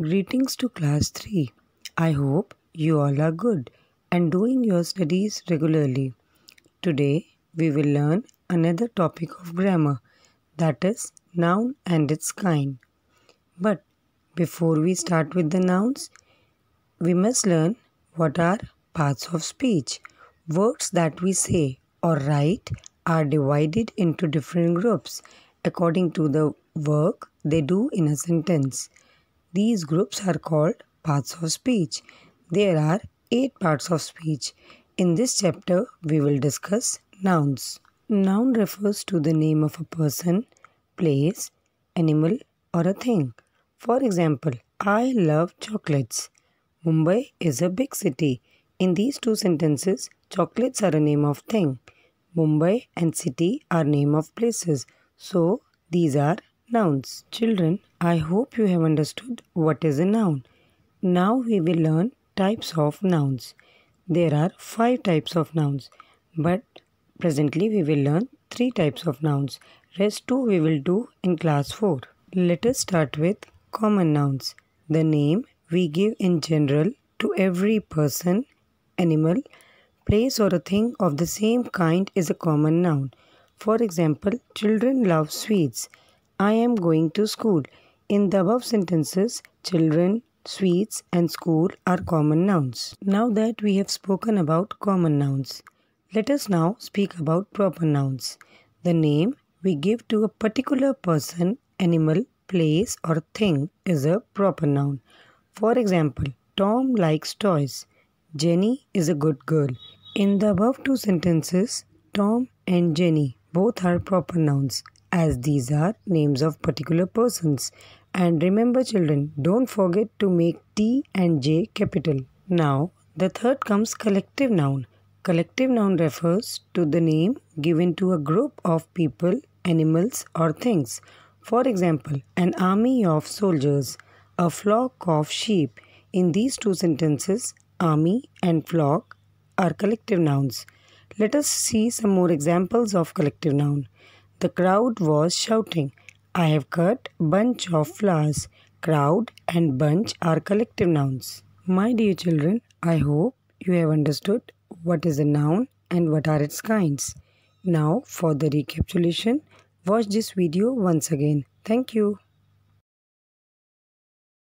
Greetings to class 3. I hope you all are good and doing your studies regularly. Today we will learn another topic of grammar that is noun and its kind. But before we start with the nouns, we must learn what are parts of speech. Words that we say or write are divided into different groups according to the work they do in a sentence. These groups are called parts of speech. There are eight parts of speech. In this chapter, we will discuss nouns. Noun refers to the name of a person, place, animal or a thing. For example, I love chocolates. Mumbai is a big city. In these two sentences, chocolates are a name of thing. Mumbai and city are name of places. So, these are Nouns. Children, I hope you have understood what is a noun. Now we will learn types of nouns. There are five types of nouns, but presently we will learn three types of nouns. Rest two we will do in class 4. Let us start with common nouns. The name we give in general to every person, animal, place or a thing of the same kind is a common noun. For example, children love sweets I am going to school. In the above sentences, children, sweets, and school are common nouns. Now that we have spoken about common nouns, let us now speak about proper nouns. The name we give to a particular person, animal, place, or thing is a proper noun. For example, Tom likes toys. Jenny is a good girl. In the above two sentences, Tom and Jenny both are proper nouns as these are names of particular persons. And remember children, don't forget to make T and J capital. Now, the third comes collective noun. Collective noun refers to the name given to a group of people, animals or things. For example, an army of soldiers, a flock of sheep. In these two sentences, army and flock are collective nouns. Let us see some more examples of collective noun. The crowd was shouting, I have cut bunch of flowers. Crowd and bunch are collective nouns. My dear children, I hope you have understood what is a noun and what are its kinds. Now for the recapitulation, watch this video once again. Thank you.